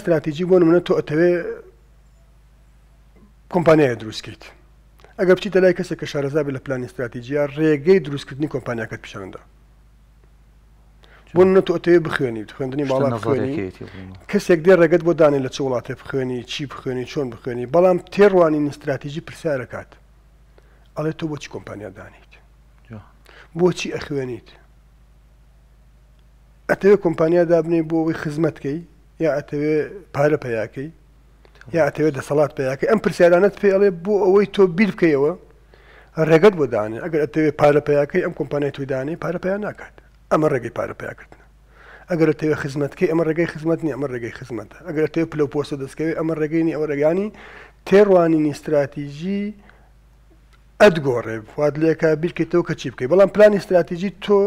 استراتیژی بۆ منە تۆ ئەتەوێ کۆمپانیایە دروستکەیت ئەگەر بچیتە لای کەسێک کە شارەزا بێت لە پلانی استراتیژیا ڕێگەی دروستکردنی کۆمپانیاکەت پیشەوەدا بۆ منە تۆ ئەتەوێ بخوێنی خوێندنی باڵا خوێنی کەسێک دێ ڕێگەت بۆ دانێ لە چ وڵاتێ بخوێنی چی بخوێنی چۆن بخوێنی بەڵام تێڕوانین استراتیژی پرسیارەکات ئەڵێ تۆ بۆچی کۆمپانیا دانیت بۆچی ئەخوێنیت ئەتەوێ کۆمپانیا دابنێ بۆ ئەوی خزمەتکەی یا ئەتەوێ پارە پیاکەی یا ئەتەوێت دەسەڵات پیاکە ئەم پرسیارانت پێڵێ بۆ ئەوەی تۆ بیر بکەیەوە ڕێگەت بۆ دانێ ئەگەر ئەتەوێت پارە پیاکەی ئەم کۆمپانای تویدانی پارە پیا ناکات ئەمە ڕێگەی پارە پیاکردن ئەگەر تێوە خزمەتکە ئەمە ڕێگەی خزمەت نی ئەمە ڕێگەی خزمەت ئەگەر تێ پلە پۆسە دەستکەوێت ئەمە ڕێگەینی ئەو ڕێگانی تێڕوانینی استراتیژی ئەدگۆڕێ فاد لێکە بیرکەیتەوە کە چی بکەی بەڵام پلانی استراتیژی تۆ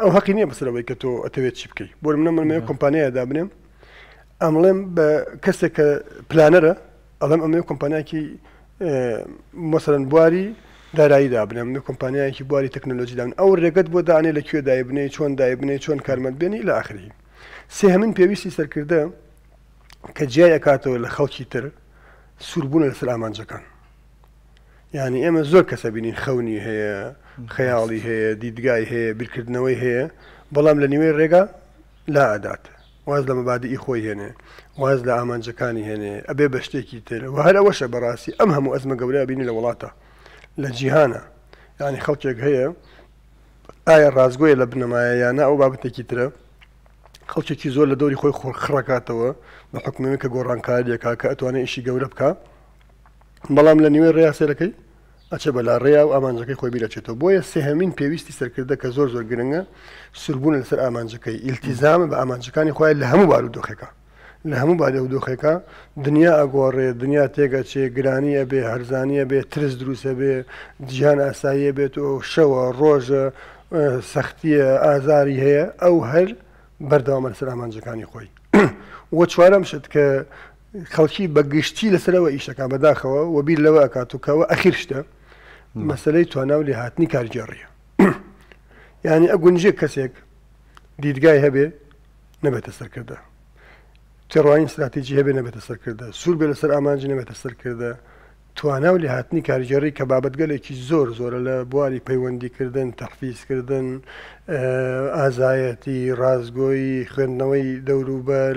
ئەو حەقی نییە بەسەرەوەی کە تۆ ئەتەوێت چی بکەی بۆ منە منێ کۆمپانیایدا بنێم ئەمڵێم بە کەسێک کە پلانەرە ئەڵم ئەمێ کۆمپانیاکی مەسەرەن بواری دارایی دابنم کۆمپانیایکی بواری تەکنۆلۆژی دان ئەو ڕێگەت بۆ دانێ لەکوێ دای بنێ چۆن دای بنێ چۆن کارمەند بێنی لە ئاخری سێ هەمن پێویستی سەرکردە کە جیای ئەکاتەوە لە خەڵکی تر سووربوون لە سلامانجەکان ینی ئێمە زۆر کەسە بینین خەونی هەیە خەیاڵی هەیە دیدگای هەیە بیرکردنەوەی هەیە بەڵام لە نیوەی ڕێگا لا ئەدات واز لە مەبادی خۆی هێنێ واز لە ئامانجەکانی هێنێ ئەبێ بە شتێکی تر و هەر ئەوەشە بەڕاستی ئەم هەموو ئەزمە گەورە بینی لە وڵاتە لە جیهانە ینی خەڵکێک هەیە ئایا ڕازگۆیە لە بنەمایە یانە ئەو بابەتێکی ترە خەڵکێکی زۆر لە دەوری خۆی خۆخڕکاتەوە بە حکومی کە گۆڕانکاریەکە کە ئەتوانێت ئیشی گەورە بکە بەڵام لە نیوێ ڕاستێرەکەی ئەچە بەلا ڕێیا و ئامانجەکەی خۆی بیرەچێتەوە بۆیە سێهمین پێویستی سەرکردە کە زۆر زۆر گرنگە سربوون لەسەر ئامانجەکەی ئیلتیزامە بە ئامانجەکانی خۆی لە هەموو بار و دۆخەکە لە هەموو بادە و دۆخێکە دنیا ئەگۆڕێ دنیا تێگە چێ گرانیە بێ هەرزانیە بێ ترس دروستە بێ جیان ئاساییە بێت و شەوە ڕۆژە سەختیە ئازاری هەیە ئەو هەر بەرداوامە لەسەر ئامانجەکانی خۆی وە چوارەم شت کە خەڵکی بەگشتی لەسەرەوە ئیشەکان بەداخەوە و بیر لەوە ئەکات و کەەوە ئەخیر شتە مەسلەی تواناو لێ هاتنی کارجێڕیە ینی ئەگونجێ کەسێک دیدگای هەبێ نەبێتە سەرکردە تێڕوانی استراتیجی هەبێ نەبێتە سەرکردە سوور بێ لەسەر ئامانجی نەبێتە سەرکردە تواناو لێ هاتنی کارجێڕی کە بابەتگەلێکی زۆر زۆرە لە بواری پەیوەندیکردن تەخفیزکردن ئازایەتی ڕازگۆی خوێندنەوەی دەوروبەر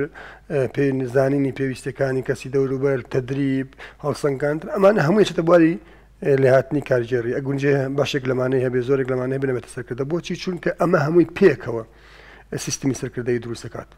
پێ نزانینی پێویستەکانی کەسی دەوروبەر تەدریب هەڵسەنگاند ئەمانە هەمووی چێتە بواری لە هاتنی کارجێری ئەگونجێ باشێک لەمانەی هەبێ زۆرێک لەمانەیە بنەبێتە سەرکردە بۆچی چونکە ئەمە هەمووی پێکەوە سیستمی سەرکردەی دروستەکات.